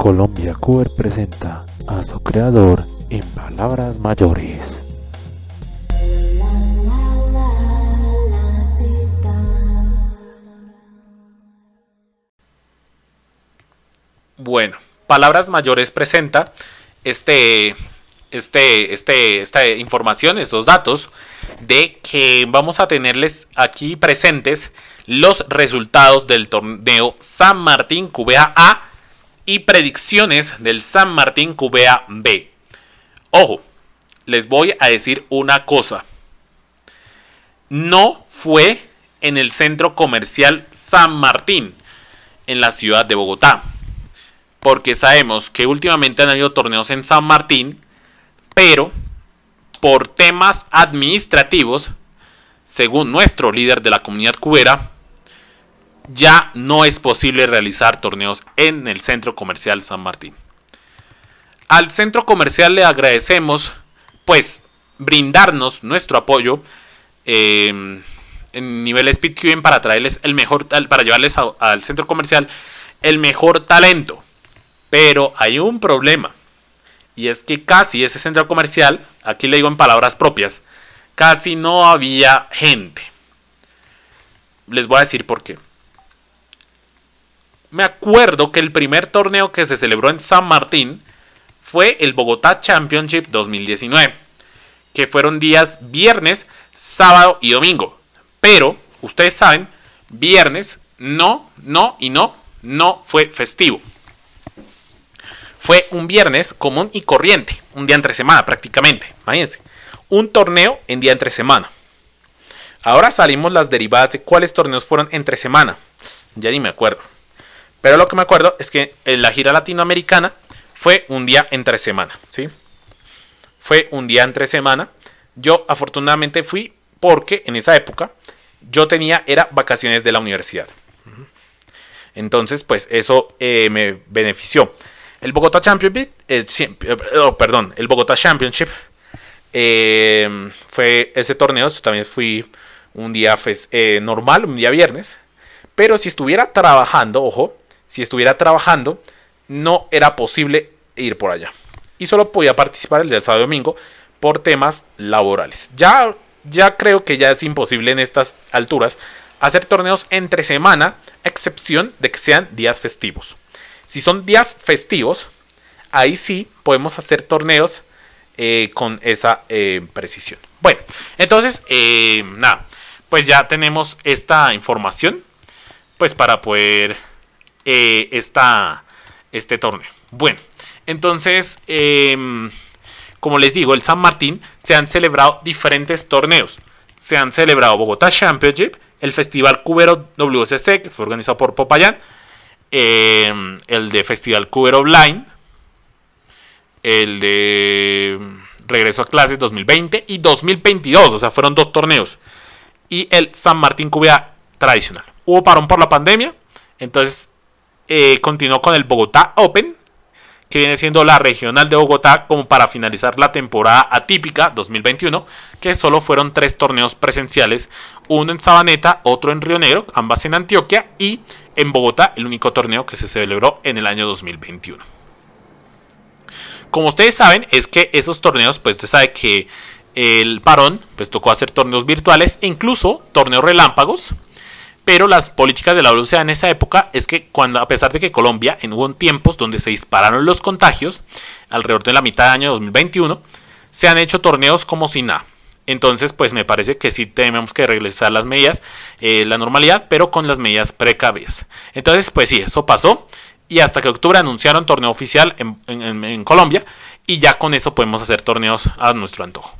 Colombia Cover presenta a su creador en palabras mayores. Bueno, Palabras Mayores presenta este, este, este, esta información, estos datos, de que vamos a tenerles aquí presentes los resultados del torneo San Martín CUBA A y predicciones del San Martín Cubea B. Ojo, les voy a decir una cosa. No fue en el centro comercial San Martín, en la ciudad de Bogotá. Porque sabemos que últimamente han habido torneos en San Martín, pero por temas administrativos, según nuestro líder de la comunidad cubera, ya no es posible realizar torneos en el Centro Comercial San Martín. Al Centro Comercial le agradecemos, pues, brindarnos nuestro apoyo eh, en nivel SpeedQM para traerles el mejor, para llevarles al Centro Comercial el mejor talento. Pero hay un problema. Y es que casi ese centro comercial, aquí le digo en palabras propias, casi no había gente. Les voy a decir por qué me acuerdo que el primer torneo que se celebró en San Martín fue el Bogotá Championship 2019, que fueron días viernes, sábado y domingo. Pero, ustedes saben, viernes no, no y no, no fue festivo. Fue un viernes común y corriente, un día entre semana prácticamente, imagínense. Un torneo en día entre semana. Ahora salimos las derivadas de cuáles torneos fueron entre semana. Ya ni me acuerdo. Pero lo que me acuerdo es que eh, la gira latinoamericana fue un día entre semana, ¿sí? Fue un día entre semana. Yo afortunadamente fui porque en esa época yo tenía, era vacaciones de la universidad. Entonces, pues eso eh, me benefició. El Bogotá Championship, eh, oh, perdón, el Bogotá Championship em, fue ese torneo. también fui un día pues, normal, un día viernes. Pero si estuviera trabajando, ojo, si estuviera trabajando, no era posible ir por allá. Y solo podía participar el del sábado y domingo por temas laborales. Ya, ya creo que ya es imposible en estas alturas hacer torneos entre semana, a excepción de que sean días festivos. Si son días festivos, ahí sí podemos hacer torneos eh, con esa eh, precisión. Bueno, entonces, eh, nada, pues ya tenemos esta información, pues para poder eh, este torneo. Bueno, entonces, em, como les digo, el San Martín se han celebrado diferentes torneos. Se han celebrado Bogotá Championship, el Festival Cubero WCC, que fue organizado por Popayán, em, el de Festival Cubero Online, el de Regreso a Clases 2020 y 2022, o sea, fueron dos torneos. Y el San Martín Cubea tradicional. Hubo parón por la pandemia, entonces eh, continuó con el Bogotá Open, que viene siendo la regional de Bogotá como para finalizar la temporada atípica 2021, que solo fueron tres torneos presenciales, uno en Sabaneta, otro en Río Negro, ambas en Antioquia y en Bogotá, el único torneo que se celebró en el año 2021. Como ustedes saben, es que esos torneos, pues usted sabe que el parón, pues tocó hacer torneos virtuales e incluso torneos relámpagos, pero las políticas de la velocidad en esa época es que cuando, a pesar de que Colombia en hubo tiempos donde se dispararon los contagios, alrededor de la mitad del año 2021, se han hecho torneos como si nada. Entonces, pues me parece que sí tenemos que regresar las medidas, eh, la normalidad, pero con las medidas precavidas. Entonces, pues sí, eso pasó. Y hasta que octubre anunciaron torneo oficial en Colombia y ya con eso podemos hacer torneos a nuestro antojo.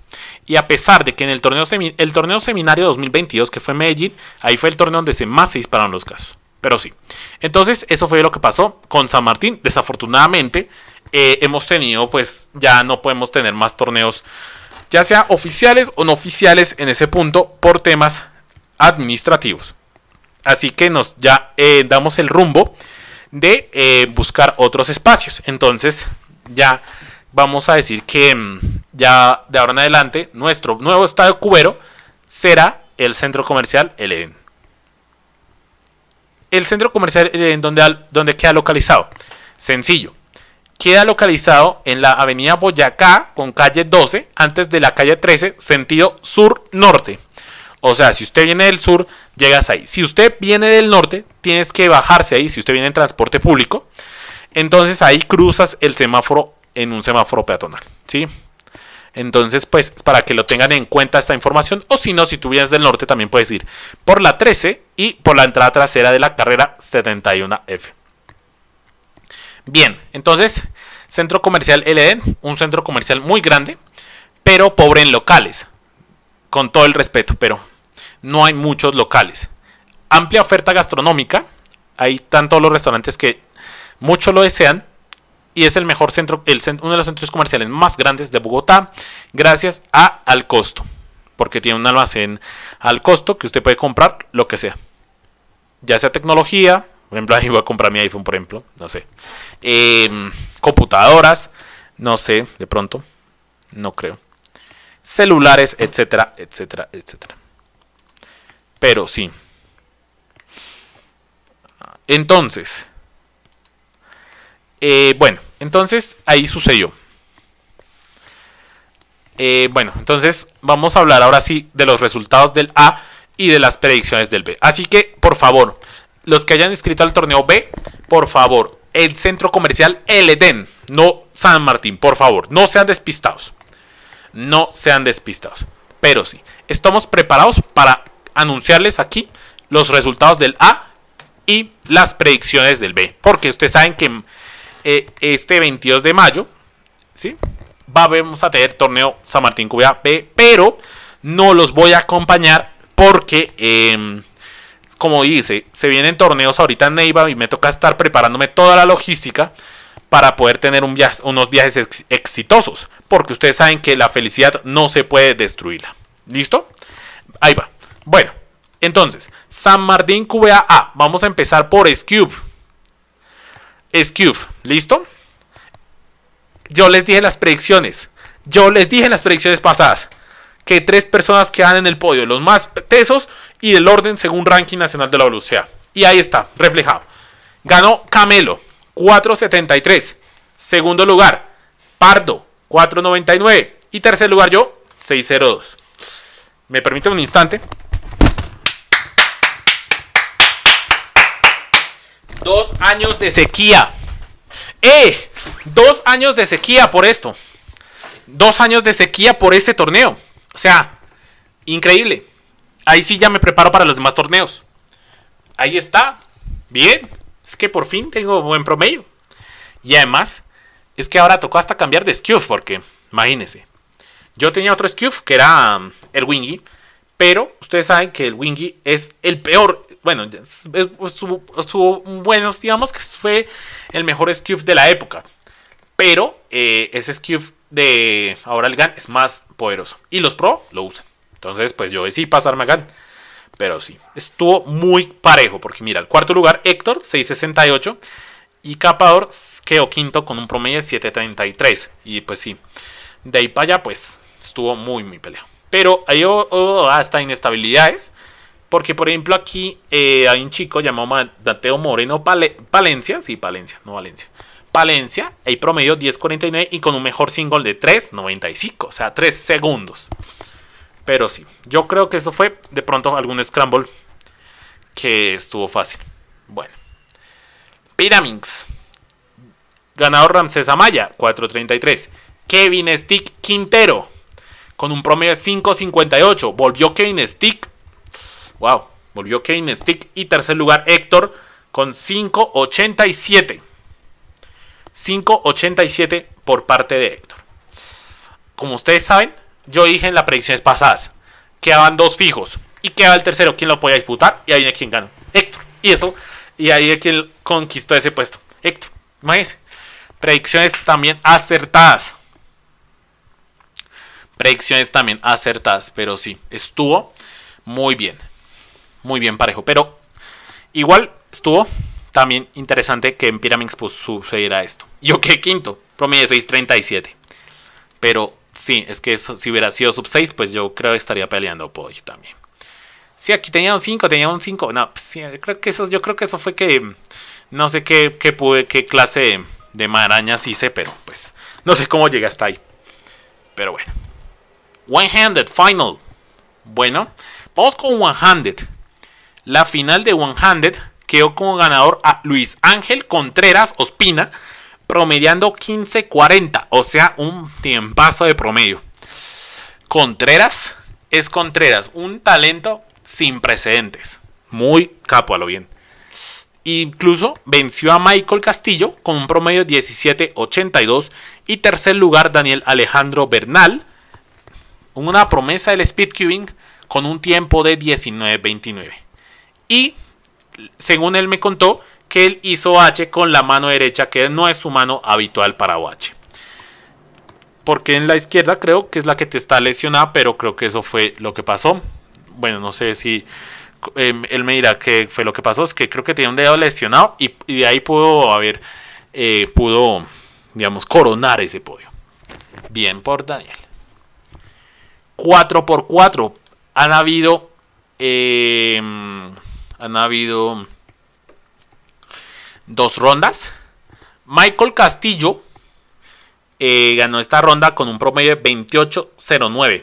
Y a pesar de que en el torneo, el torneo seminario 2022, que fue Medellín, ahí fue el torneo donde se más se dispararon los casos. Pero sí. Entonces, eso fue lo que pasó con San Martín. Desafortunadamente, eh, hemos tenido, pues, ya no podemos tener más torneos, ya sea oficiales o no oficiales en ese punto, por temas administrativos. Así que nos ya eh, damos el rumbo de eh, buscar otros espacios. Entonces, ya vamos a decir que mm, ya de ahora en adelante nuestro nuevo estadio cubero será el centro comercial El El centro comercial El donde, donde queda localizado? Sencillo. Queda localizado en la avenida Boyacá con calle 12, antes de la calle 13, sentido sur-norte. O sea, si usted viene del sur, llegas ahí. Si usted viene del norte, tienes que bajarse ahí. Si usted viene en transporte público, entonces ahí cruzas el semáforo en un semáforo peatonal, ¿sí? Entonces, pues, para que lo tengan en cuenta esta información, o si no, si tú vienes del norte, también puedes ir por la 13 y por la entrada trasera de la carrera 71F. Bien, entonces, centro comercial LN, e, un centro comercial muy grande, pero pobre en locales, con todo el respeto, pero no hay muchos locales. Amplia oferta gastronómica, hay tantos los restaurantes que mucho lo desean, y es el mejor centro, el, uno de los centros comerciales más grandes de Bogotá, gracias a Al Costo, porque tiene un almacén al costo que usted puede comprar lo que sea, ya sea tecnología, por ejemplo, ahí voy a comprar mi iPhone, por ejemplo, no sé, em, computadoras, no sé, de pronto, no creo, celulares, etcétera, etcétera, etcétera. Pero sí. Entonces, eh, bueno, entonces ahí sucedió. Eh, bueno, entonces vamos a hablar ahora sí de los resultados del A y de las predicciones del B. Así que, por favor, los que hayan inscrito al torneo B, por favor, el centro comercial El no San Martín, por favor, no sean despistados. No sean despistados. Pero sí, estamos preparados para anunciarles aquí los resultados del A y las predicciones del B. Porque ustedes saben que eh, este 22 de mayo, ¿sí? Vamos a tener torneo San Martín Cuba B, pero no los voy a acompañar porque, em, como dice, se vienen torneos ahorita en Neiva y me toca estar preparándome toda la logística para poder tener unos viajes exitosos, porque ustedes saben que la felicidad no se puede destruirla. ¿Listo? Ahí va. Bueno, entonces, San Martín QBA Vamos a empezar por Scube. Scube, ¿listo? Yo les dije las predicciones. Yo les dije en las predicciones pasadas que tres personas quedan en el podio, los más tesos y del orden según ranking nacional de la velocidad. Y ahí está, reflejado. Ganó Camelo, 4.73. Segundo lugar, Pardo, 4.99. Y tercer lugar yo, 6.02. Me permite un instante. Dos años de sequía. ¡Eh! Dos años de sequía por esto. Dos años de sequía por este torneo. O sea, increíble. Ahí sí ya me preparo para los demás torneos. Ahí está. Bien. Es que por fin tengo buen promedio. Y además, es que ahora tocó hasta cambiar de skew porque, imagínense. Yo tenía otro skew que era um, el Wingy. Pero ustedes saben que el Wingy es el peor bueno, estuvo, bueno buenos, digamos que fue el mejor Skiff de la época. Pero eh, ese skiff de ahora el GAN es más poderoso. Y los pro lo usan. Entonces, pues yo decidí pasarme a GAN. Pero sí, estuvo muy parejo. Porque mira, el cuarto lugar, Héctor, 668. Y Capador quedó quinto con un promedio de 733. Y pues sí, de ahí para allá, pues estuvo muy, muy peleado. Pero hay ah, hasta inestabilidades. Porque, por ejemplo, aquí eh, hay un chico llamado Mateo Moreno Palencia. Sí, Palencia, no Valencia. Palencia, ahí promedio 10.49 y con un mejor single de 3.95, o sea, 3 segundos. Pero sí, yo creo que eso fue de pronto algún scramble que estuvo fácil. Bueno, Pyraminx, ganador Ramsés Amaya, 4.33. Kevin Stick Quintero, con un promedio de 5.58. Volvió Kevin Stick Wow, volvió Kane Stick. Y tercer lugar, Héctor con 5.87. 5.87 por parte de Héctor. Como ustedes saben, yo dije en las predicciones pasadas. Quedaban dos fijos. Y queda el tercero. quien lo podía disputar? Y ahí es quien gana Héctor. Y eso. Y ahí es quien conquistó ese puesto. Héctor. Imagínense. Predicciones también acertadas. Predicciones también acertadas. Pero sí, estuvo muy bien muy bien parejo. Pero igual estuvo también interesante que en Pyraminx sucediera esto. Yo quedé quinto, promedio 6.37. Pero sí, es que eso, si hubiera sido sub 6, pues yo creo que estaría peleando podio también. si aquí tenía un 5, tenía un 5. No, pues creo que eso, yo creo que eso fue que. No sé qué, pude, clase de, de marañas hice, pero pues. No sé cómo llegué hasta ahí. Pero bueno. One-handed final. Bueno, vamos con one-handed la final de One Handed quedó como ganador a Luis Ángel Contreras Ospina, promediando 15-40, o sea, un tiempazo de promedio. Contreras es Contreras, un talento sin precedentes. Muy capo a lo bien. Incluso venció a Michael Castillo con un promedio de 17-82 y tercer lugar Daniel Alejandro Bernal, una promesa del speedcubing con un tiempo de 19-29. Y según él me contó que él hizo H con la mano derecha, que no es su mano habitual para OH. Porque en la izquierda creo que es la que te está lesionada, pero creo que eso fue lo que pasó. Bueno, no sé si em, él me dirá qué fue lo que pasó, es que creo que tenía un dedo lesionado y, de ahí pudo haber, eh, pudo, digamos, coronar ese podio. Bien por Daniel. 4x4. Han habido... Em, han habido dos rondas. Michael Castillo eh, ganó esta ronda con un promedio de 28.09.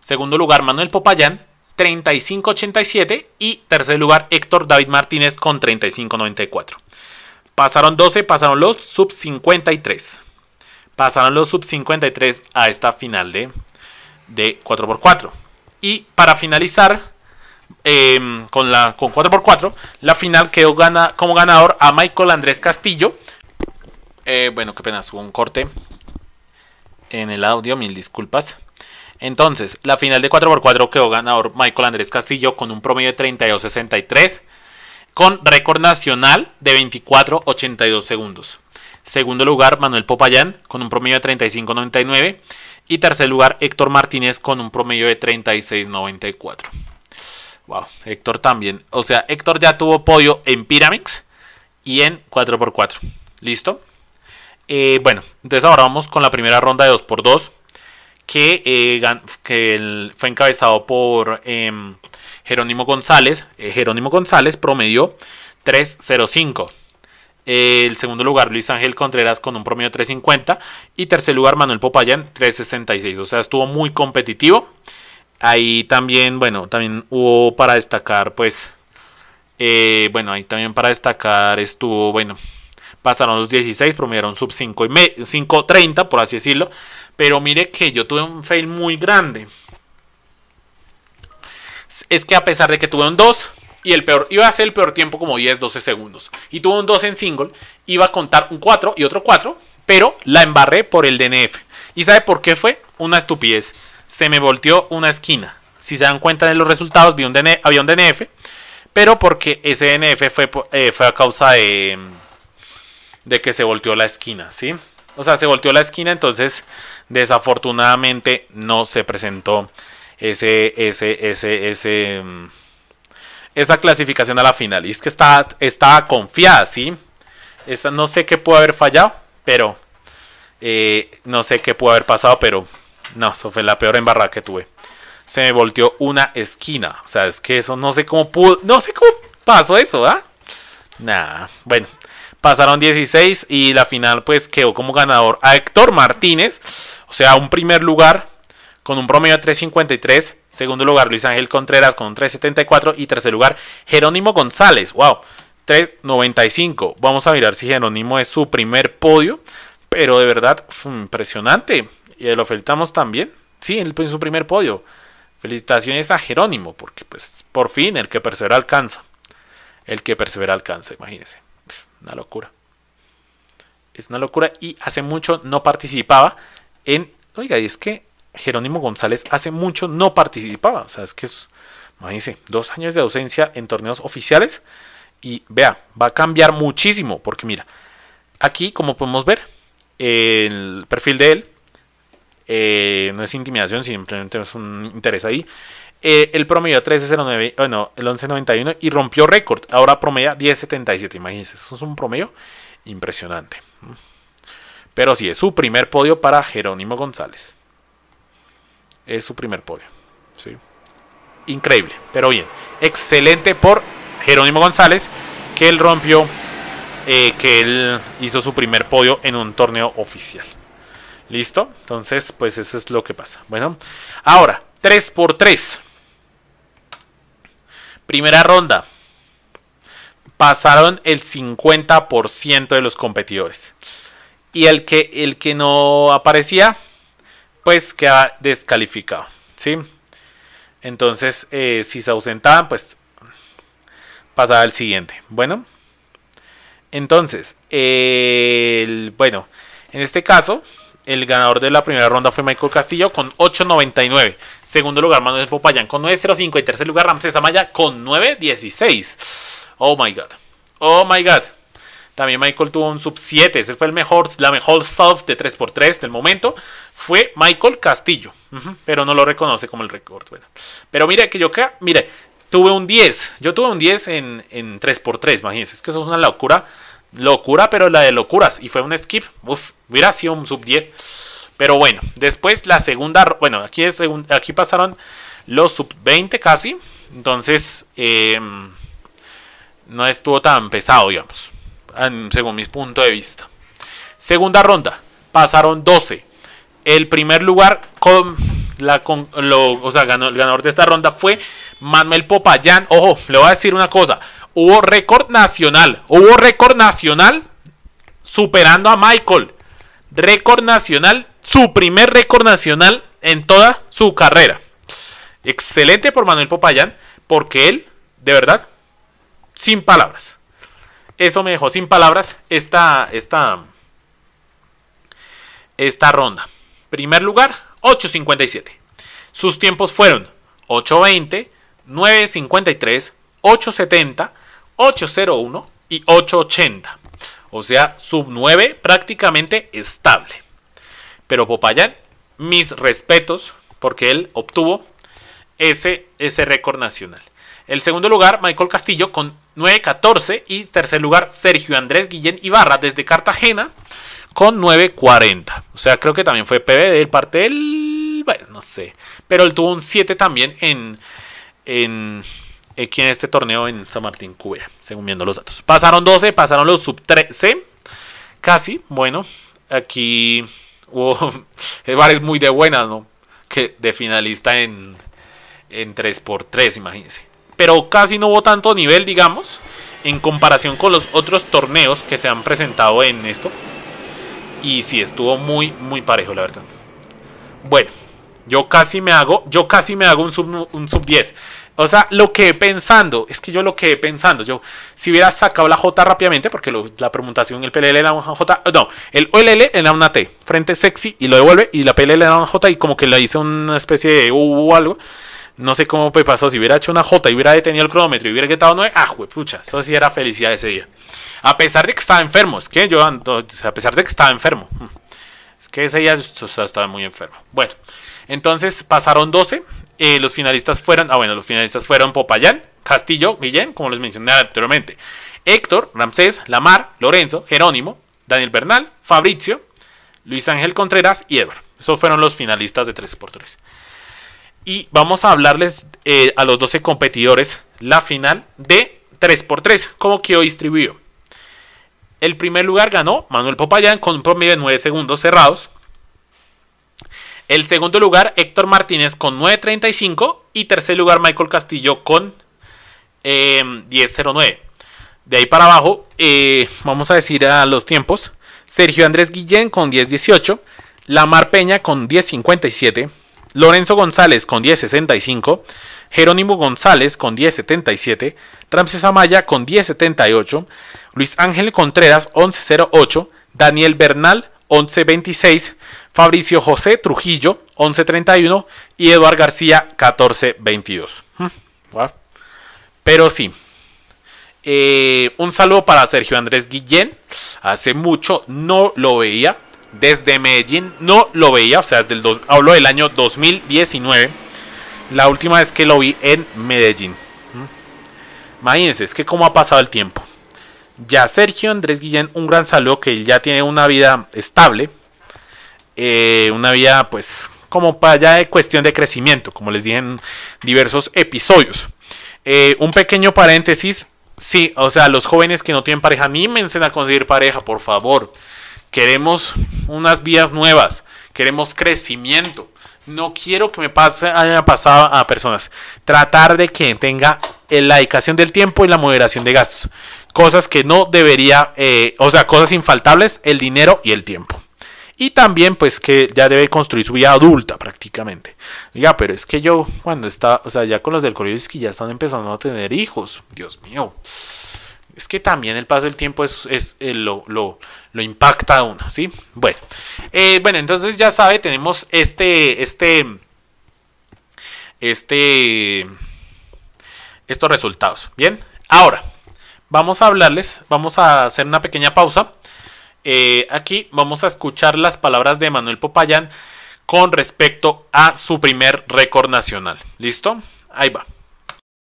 Segundo lugar, Manuel Popayán, 35.87. Y tercer lugar, Héctor David Martínez con 35.94. Pasaron 12, pasaron los sub 53. Pasaron los sub 53 a esta final de 4x4. Y para finalizar, Em, con, la, con 4x4. La final quedó como ganador a Michael Andrés Castillo. Eh, bueno, qué pena, hubo un corte en el audio, mil disculpas. Entonces, la final de 4x4 quedó ganador Michael Andrés Castillo con un promedio de 32.63, con récord nacional de 24.82 segundos. Segundo lugar, Manuel Popayán con un promedio de 35.99. Y tercer lugar, Héctor Martínez con un promedio de 36.94. Wow, Héctor también. O sea, Héctor ya tuvo podio en Pyramix y en 4x4. ¿Listo? Eh, bueno, entonces ahora vamos con la primera ronda de 2x2 que, eh, fue encabezado por em, Jerónimo González. Eh, Jerónimo González promedió 3.05. el segundo lugar Luis Ángel Contreras con un promedio 3.50 y tercer lugar Manuel Popayán 3.66. O sea, estuvo muy competitivo. Ahí también, bueno, también hubo para destacar, pues, eh, bueno, ahí también para destacar estuvo, bueno, pasaron los 16, promediaron sub 5 y 5.30, por así decirlo. Pero mire que yo tuve un fail muy grande. Es que a pesar de que tuve un 2 y el peor, iba a ser el peor tiempo como 10, 12 segundos. Y tuve un 2 en single, iba a contar un 4 y otro 4, pero la embarré por el DNF. ¿Y sabe por qué fue? Una estupidez se me volteó una esquina. Si se dan cuenta de los resultados, había un DNF, pero porque ese DNF fue, eh, fue a causa de, de que se volteó la esquina, ¿sí? O sea, se volteó la esquina, entonces desafortunadamente no se presentó ese, ese, ese, ese, mm, esa clasificación a la final. Y es que estaba, estaba confiada, ¿sí? no sé qué pudo haber fallado, pero eh, no sé qué pudo haber pasado, pero no, eso fue la peor embarrada que tuve. Se me volteó una esquina. O sea, es que eso no sé cómo pudo. No sé cómo pasó eso, ¿ah? Nah, Bueno, pasaron 16 y la final pues quedó como ganador a Héctor Martínez. O sea, un primer lugar con un promedio de 3.53. Segundo lugar, Luis Ángel Contreras con un 3.74. Y tercer lugar, Jerónimo González. ¡Wow! 3.95. Vamos a mirar si Jerónimo es su primer podio. Pero de verdad, impresionante y lo felicitamos también, sí, en, su primer podio. Felicitaciones a Jerónimo, porque pues por fin el que persevera alcanza. El que persevera alcanza, imagínense. una locura. Es una locura y hace mucho no participaba en... Oiga, y es que Jerónimo González hace mucho no participaba. O sea, es que es... Imagínense, dos años de ausencia en torneos oficiales. Y vea, va a cambiar muchísimo, porque mira, aquí como podemos ver, el perfil de él eh, no es intimidación, simplemente es un interés ahí. Eh, el promedio 13.09, bueno, eh, el 11.91 y rompió récord. Ahora promedia 10.77. Imagínense, eso es un promedio impresionante. Pero sí, es su primer podio para Jerónimo González. Es su primer podio. Increíble, pero bien. Excelente por Jerónimo González, que él rompió, que él hizo su primer podio en un torneo oficial. ¿Listo? Entonces, pues eso es lo que pasa. Bueno, ahora, 3x3. Primera ronda. Pasaron el 50% de los competidores. Y el que, el que no aparecía, pues queda descalificado. ¿Sí? Entonces, eh, si se ausentaban, pues pasaba al siguiente. Bueno, entonces, bueno, en este caso, el ganador de la primera ronda fue Michael Castillo con 8.99. Segundo lugar Manuel Popayán con 9.05. Y tercer lugar Ramses Amaya con 9.16. Oh my god. Oh my god. También Michael tuvo un sub 7. Ese fue el mejor, la mejor sub de 3x3 del momento. Fue Michael Castillo. Pero no lo reconoce como el récord. Pero mire que yo acá, mire, Tuve un 10. Yo tuve un 10 en, en 3x3, imagínense. Es que eso es una locura. Locura, pero la de locuras. Y fue un skip. Uf, hubiera sido un sub 10. Pero bueno, después la segunda. Bueno, aquí, aquí pasaron los sub 20 casi. Entonces, em, no estuvo tan pesado, digamos. según mi punto de vista. Segunda ronda. Pasaron 12. El primer lugar con la, o sea, ganó, el ganador de esta ronda fue Manuel Popayán. Ojo, le voy a decir una cosa. Hubo récord nacional. Hubo récord nacional superando a Michael. Récord nacional. Su primer récord nacional en toda su carrera. Excelente por Manuel Popayán. Porque él, de verdad, sin palabras. Eso me dejó sin palabras esta, esta, esta ronda. Primer lugar, 8.57. Sus tiempos fueron 8.20, 953, 870, 801 y 880. O sea, sub 9 prácticamente estable. Pero Popayán, mis respetos, porque él obtuvo ese, ese récord nacional. El segundo lugar, Michael Castillo con 9.14 y tercer lugar, Sergio Andrés Guillén Ibarra desde Cartagena con 9.40. O sea, creo que también fue PB del parte del... Bueno, no sé. Pero él tuvo un 7 también en, en, aquí en este torneo en San Martín Cuba, según viendo los datos. Pasaron 12, pasaron los sub 13, casi, bueno, aquí hubo Varios muy de buenas, ¿no? Que de finalista en, en 3x3, imagínense. Pero casi no hubo tanto nivel, digamos, en comparación con los otros torneos que se han presentado en esto. Y si estuvo muy, muy parejo, la verdad. Bueno, yo casi me hago, yo casi me hago un sub, un sub 10. O sea, lo que pensando, es que yo lo que pensando, yo si hubiera sacado la J rápidamente, porque lo, la permutación, el PLL era una J, no, el OLL era una T, frente sexy y lo devuelve, y la PLL era una J y como que le hice una especie de U o algo. No sé cómo pues pasó, si hubiera hecho una J y hubiera detenido el cronómetro y hubiera quitado 9, ah, güey, pucha, eso sí era felicidad ese día. A pesar de que estaba enfermo, es que yo, a pesar de que estaba enfermo, mm, es que ese día estaba muy enfermo. Bueno. Entonces pasaron 12. Eh, los finalistas fueron, ah bueno, los finalistas fueron Popayán, Castillo, Guillén, como les mencioné anteriormente, Héctor, Ramsés, Lamar, Lorenzo, Jerónimo, Daniel Bernal, Fabricio, Luis Ángel Contreras y Edward. Esos fueron los finalistas de 13x3. Y vamos a hablarles eh, a los 12 competidores la final de 3x3, como quedó distribuido. El primer lugar ganó Manuel Popayán con un promedio de 9 segundos cerrados. El segundo lugar, Héctor Martínez con 9.35. Y tercer lugar, Michael Castillo con 10.09. Em, De ahí para abajo, eh, vamos a decir a los tiempos. Sergio Andrés Guillén con 10.18. Lamar Peña con 10.57. Lorenzo González con 10.65. Jerónimo González con 10.77. Ramses Amaya con 10.78. Luis Ángel Contreras 11.08. Daniel Bernal 11.26. Fabricio José Trujillo, 1131, y Eduardo García, 1422. Pero sí. Eh, un saludo para Sergio Andrés Guillén. Hace mucho no lo veía. Desde Medellín no lo veía. O sea, desde hablo del año 2019. La última vez que lo vi en Medellín. Imagínense, es que cómo ha pasado el tiempo. Ya Sergio Andrés Guillén, un gran saludo que ya tiene una vida estable eh, una vía pues como para allá de cuestión de crecimiento, como les dije en diversos episodios. Eh, un pequeño paréntesis, sí, o sea, los jóvenes que no tienen pareja, enseñan a conseguir pareja, por favor. Queremos unas vías nuevas, queremos crecimiento. No quiero que me pase, haya pasado a personas. Tratar de que tenga eh, la dedicación del tiempo y la moderación de gastos. Cosas que no debería, o sea, cosas infaltables, el dinero y el tiempo. Y también pues que ya debe construir su vida adulta prácticamente. Ya, pero es que yo cuando está, o sea, ya con los del colegio es que ya están empezando a tener hijos. Dios mío. Es que también el paso del tiempo es, eh, lo, lo, impacta a uno, ¿sí? Bueno, eh, bueno, entonces ya sabe, tenemos este, este, este, estos resultados. Bien, ahora vamos a hablarles, vamos a hacer una pequeña pausa eh, aquí vamos a escuchar las palabras de Manuel Popayán con respecto a su primer récord nacional. ¿Listo? Ahí va.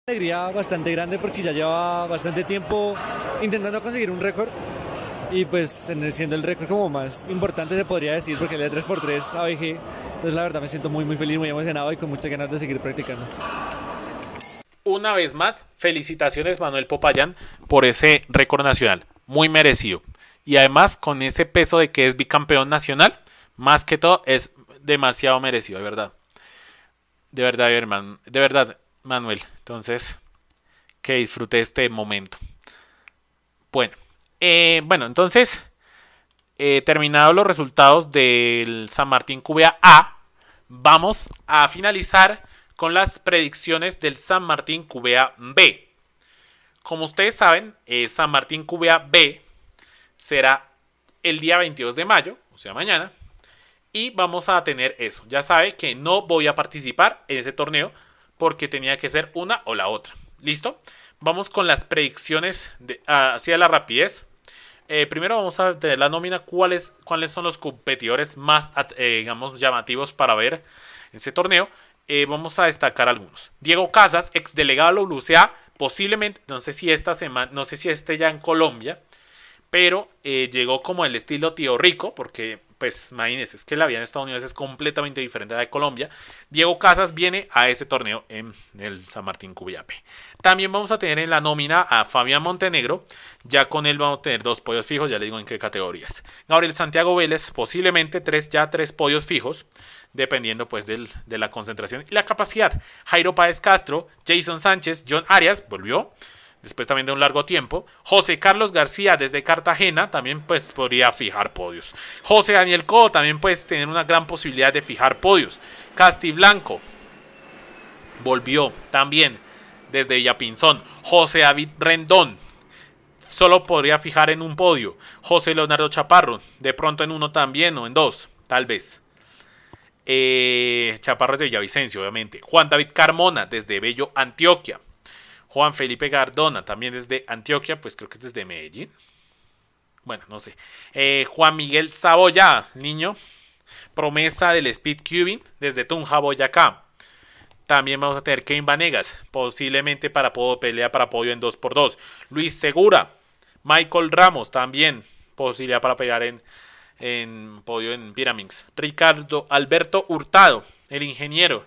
Alegría bastante grande porque ya lleva bastante tiempo intentando conseguir un récord y pues siendo el récord como más importante se podría decir porque le de 3x3 AVG, entonces la verdad me siento muy muy feliz, muy emocionado y con muchas ganas de seguir practicando. Una vez más, felicitaciones Manuel Popayán por ese récord nacional, muy merecido y además con ese peso de que es bicampeón nacional, más que todo es demasiado merecido, de verdad. De verdad, hermano, de verdad, Manuel. Entonces, que disfrute este momento. Bueno, eh, bueno, entonces, eh, terminados los resultados del San Martín Cubea A, vamos a finalizar con las predicciones del San Martín Cubea B. Como ustedes saben, eh, San Martín Cubea B será el día 22 de mayo, o sea, mañana. Y vamos a tener eso. Ya sabe que no voy a participar en ese torneo porque tenía que ser una o la otra. ¿Listo? Vamos con las predicciones ah, hacia la rapidez. Eh, primero vamos a tener la nómina, cuáles, cuáles son los competidores más, eh, digamos, llamativos para ver en ese torneo. Eh, vamos a destacar algunos. Diego Casas, ex delegado de la posiblemente, no sé si esta semana, no sé si esté ya en Colombia, pero eh, llegó como el estilo tío rico, porque pues imagínense, es que la vida en Estados Unidos es completamente diferente a la de Colombia. Diego Casas viene a ese torneo en el San Martín Cubiape. También vamos a tener en la nómina a Fabián Montenegro, ya con él vamos a tener dos pollos fijos, ya le digo en qué categorías. Gabriel Santiago Vélez, posiblemente tres, ya tres pollos fijos, dependiendo pues de la concentración y la capacidad. Jairo Páez Castro, Jason Sánchez, John Arias, volvió después también de un largo tiempo. José Carlos García desde Cartagena también pues podría fijar podios. José Daniel Codo también puede tener una gran posibilidad de fijar podios. Castiblanco volvió también desde Villapinzón. José David Rendón solo podría fijar en un podio. José Leonardo Chaparro, de pronto en uno también o en dos, tal vez. Eh, Chaparro es de Villavicencio, obviamente. Juan David Carmona, desde Bello, Antioquia. Juan Felipe Gardona, también desde Antioquia, pues creo que este es desde Medellín. Bueno, no sé. Eh, Juan Miguel Saboya, niño. Promesa del Speed Cubing desde Tunja, Boyacá. También vamos a tener Kevin Vanegas, posiblemente para poder para podio en 2x2. Luis Segura, Michael Ramos también, posibilidad para pelear en, en podio en Pyraminx. Ricardo Alberto Hurtado, el ingeniero.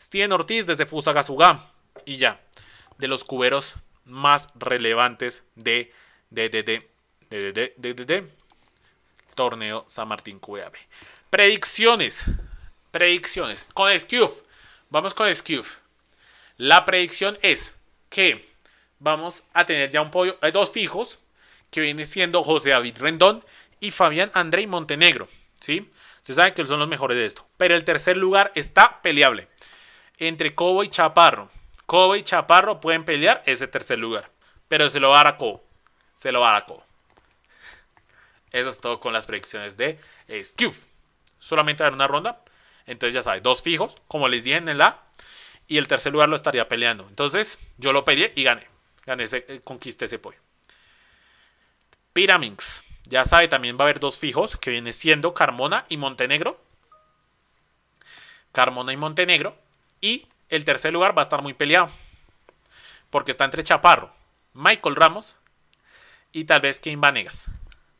Steven Ortiz desde Fusagasugá. Y ya de los cuberos más relevantes de, de, de, torneo San Martín QAB. Predicciones. Predicciones. Con Skew Vamos con Skew La predicción es que vamos a tener ya un pollo, hay dos fijos, que viene siendo José David Rendón y Fabián André Montenegro. ¿sí? Ustedes sabe que son los mejores de esto. Pero el tercer lugar está peleable entre Cobo y Chaparro. Cobo y Chaparro pueden pelear ese tercer lugar. Pero se lo va a Cobo. Se lo va a Cobo. Eso es todo con las predicciones de eh, Solamente Skew. Solamente haber una ronda. Entonces ya sabes, dos fijos, como les dije en el A. Y el tercer lugar lo estaría peleando. Entonces yo lo pedí y gané. Gané ese, eh, conquisté ese pollo. Pyraminx. Ya sabe, también va a haber dos fijos que viene siendo Carmona y Montenegro. Carmona y Montenegro. Y el tercer lugar va a estar muy peleado. Porque está entre Chaparro, Michael Ramos y tal vez Kim Vanegas.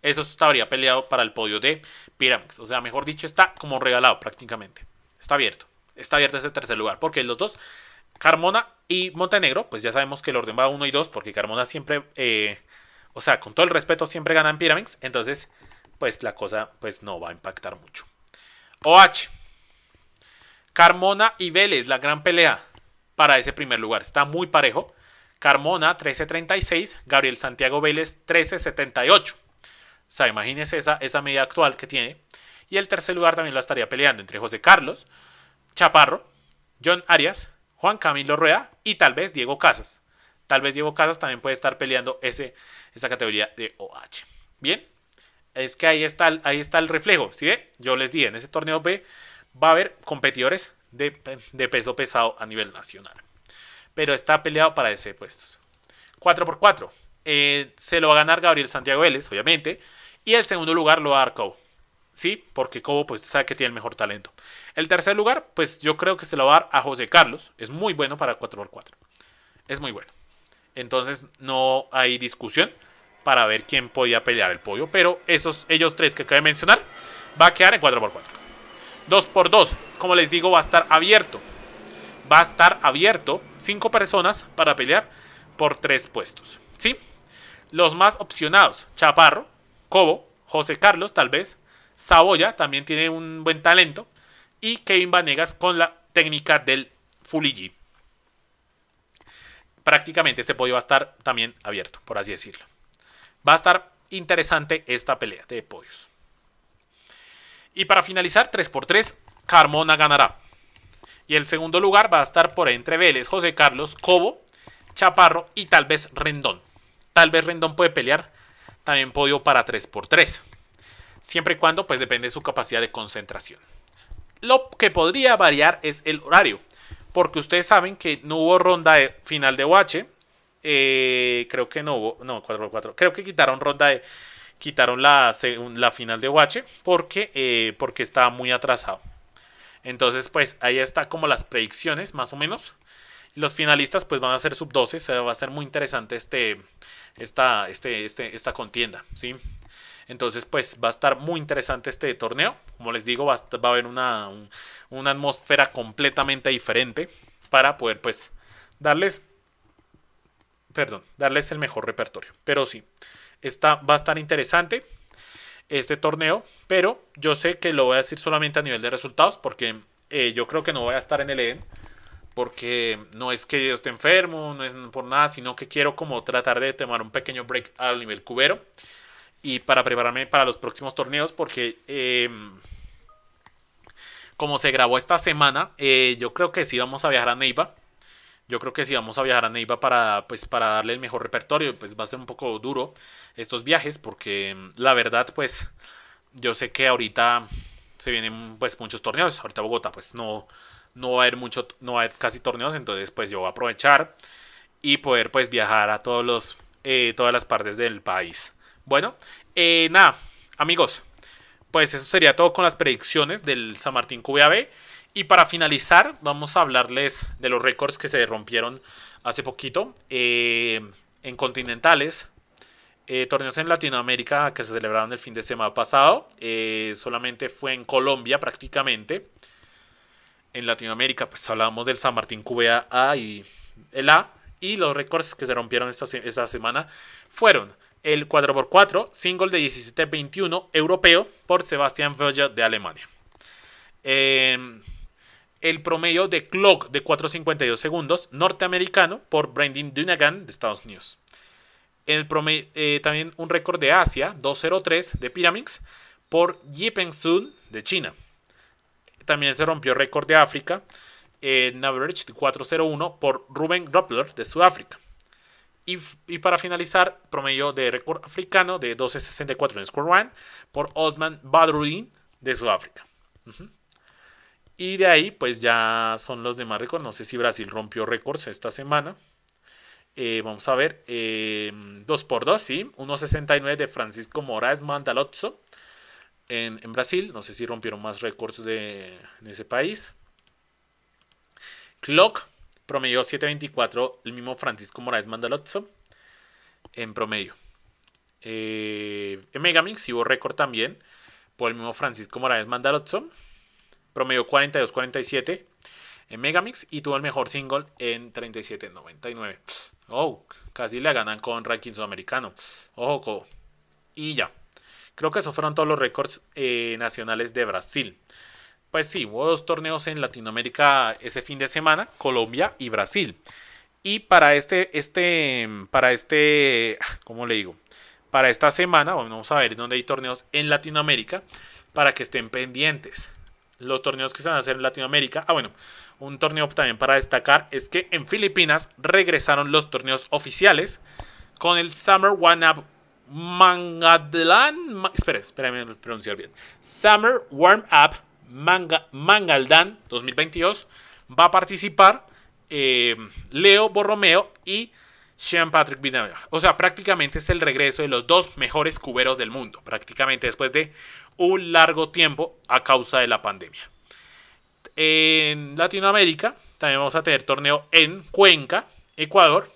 Eso estaría peleado para el podio de Pyramids. O sea, mejor dicho, está como regalado prácticamente. Está abierto. Está abierto ese tercer lugar. Porque los dos, Carmona y Montenegro, pues ya sabemos que el orden va 1 y 2. Porque Carmona siempre, eh, o sea, con todo el respeto, siempre gana en Pyramids. Entonces, pues la cosa pues no va a impactar mucho. OH. Carmona y Vélez, la gran pelea para ese primer lugar. Está muy parejo. Carmona 1336, Gabriel Santiago Vélez 1378. O sea, imagínense esa, esa medida actual que tiene. Y el tercer lugar también lo estaría peleando entre José Carlos, Chaparro, John Arias, Juan Camilo Rueda y tal vez Diego Casas. Tal vez Diego Casas también puede estar peleando ese, esa categoría de OH. Bien, es que ahí está, ahí está el reflejo. ¿Sí ve? Yo les dije, en ese torneo B va a haber competidores de, peso pesado a nivel nacional. Pero está peleado para ese puesto 4x4. Eh, se lo va a ganar Gabriel Santiago Vélez, obviamente. Y el segundo lugar lo va a dar Cobo. Sí, porque Cobo pues sabe que tiene el mejor talento. El tercer lugar, pues yo creo que se lo va a dar a José Carlos. Es muy bueno para 4x4. Es muy bueno. Entonces no hay discusión para ver quién podía pelear el pollo, Pero esos, ellos tres que acabo de mencionar va a quedar en 4x4. Dos por dos, como les digo, va a estar abierto. Va a estar abierto 5 personas para pelear por 3 puestos. ¿Sí? Los más opcionados, Chaparro, Cobo, José Carlos tal vez, Saboya también tiene un buen talento y Kevin Vanegas con la técnica del Fuligi. Prácticamente este podio va a estar también abierto, por así decirlo. Va a estar interesante esta pelea de pollos. Y para finalizar, 3x3, Carmona ganará. Y el segundo lugar va a estar por entre Vélez, José Carlos, Cobo, Chaparro y tal vez Rendón. Tal vez Rendón puede pelear también podio para 3x3. Siempre y cuando pues depende de su capacidad de concentración. Lo que podría variar es el horario. Porque ustedes saben que no hubo ronda de final de UH. creo que no hubo. No, 4x4. Creo que quitaron ronda de quitaron la, la final de Guache eh, porque, estaba muy atrasado. Entonces, pues ahí está como las predicciones, más o menos. Los finalistas pues van a ser sub 12, va a ser muy interesante este, esta, este, este, esta contienda, ¿sí? Entonces, pues va a estar muy interesante este torneo. Como les digo, va a, haber una, una atmósfera completamente diferente para poder, pues, darles, perdón, darles el mejor repertorio. Pero sí, va a estar interesante este torneo, pero yo sé que lo voy a decir solamente a nivel de resultados, porque eh, yo creo que no voy a estar en el Eden, porque no es que yo esté enfermo, no es por nada, sino que quiero como tratar de tomar un pequeño break al nivel cubero y para prepararme para los próximos torneos, porque em, como se grabó esta semana, eh, yo creo que sí vamos a viajar a Neiva yo creo que si vamos a viajar a Neiva para, pues, para darle el mejor repertorio, pues va a ser un poco duro estos viajes, porque mm, la verdad, pues, yo sé que ahorita se vienen pues muchos torneos. Ahorita Bogotá, pues no, no va a haber mucho, no casi torneos, entonces pues yo voy a aprovechar y poder pues viajar a todos los, eh, todas las partes del país. Bueno, eh, nada, amigos, pues eso sería todo con las predicciones del San Martín QBAB. Y para finalizar, vamos a hablarles de los récords que se rompieron hace poquito eh, en continentales. Eh, torneos en Latinoamérica que se celebraron el fin de semana pasado. Eh, solamente fue en Colombia prácticamente. En Latinoamérica pues hablábamos del San Martín QBA y el A. Y los récords que se rompieron esta, esta semana fueron el 4x4, single de 17-21 europeo por Sebastián Völler de Alemania. Eh, el promedio de clock de 4.52 segundos norteamericano por Brandon Dunagan de Estados Unidos. El eh, también un récord de Asia, 2.03 de Pyraminx por Yipeng Sun de China. También se rompió récord de África en average de 4.01 por Ruben Doppler de Sudáfrica. Y, para finalizar, promedio de récord africano de 12.64 en score One por Osman Badruddin de Sudáfrica. Y de ahí, pues ya son los demás récords. No sé si Brasil rompió récords esta semana. Eh, vamos a ver, 2x2, eh, sí. 1.69 de Francisco Moraes Mandalozzo en, Brasil. No sé si rompieron más récords de, ese país. Clock, promedio 7.24, el mismo Francisco Moraes Mandalozzo en promedio. Eh, en Megamix hubo récord también por el mismo Francisco Moraes Mandalozzo. Promedio 42-47 en Megamix y tuvo el mejor single en 37-99. Oh, casi le ganan con ranking sudamericano. Ojo, y ya. Creo que esos fueron todos los récords eh, nacionales de Brasil. Pues sí, hubo dos torneos en Latinoamérica ese fin de semana, Colombia y Brasil. Y para este, este, para este, ¿cómo le digo? Para esta semana, vamos a ver dónde hay torneos en Latinoamérica para que estén pendientes los torneos que se van a hacer en Latinoamérica. Ah, bueno, un torneo también para destacar es que en Filipinas regresaron los torneos oficiales con el Summer One Up Mangaldan. espera, espérame pronunciar bien. Summer Warm Up Mangaldan 2022 va a participar eh, Leo Borromeo y Sean Patrick Vidal. O sea, prácticamente es el regreso de los dos mejores cuberos del mundo. Prácticamente después de un largo tiempo a causa de la pandemia. En Latinoamérica también vamos a tener torneo en Cuenca, Ecuador,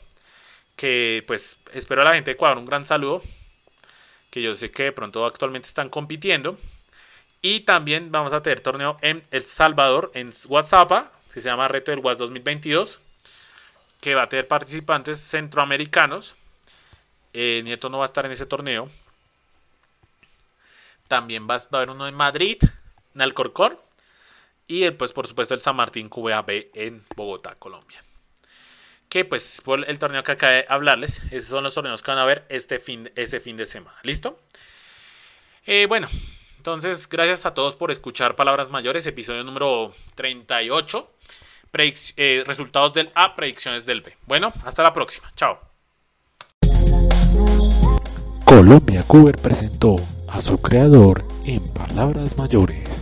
que pues espero a la gente de Ecuador un gran saludo, que yo sé que de pronto actualmente están compitiendo. Y también vamos a tener torneo en El Salvador, en WhatsApp, que se llama Reto del WAS 2022, que va a tener participantes centroamericanos. Eh, Nieto no va a estar en ese torneo, también va a haber uno en Madrid, en Y el, pues por supuesto el San Martín QBAB en Bogotá, Colombia. Que pues por el torneo que acabé de hablarles, esos son los torneos que van a ver este fin, ese fin de semana. ¿Listo? Eh, bueno, entonces gracias a todos por escuchar Palabras Mayores, episodio número 38. Eh, resultados del A, predicciones del B. Bueno, hasta la próxima. Chao. Colombia Cuber presentó a su creador en palabras mayores.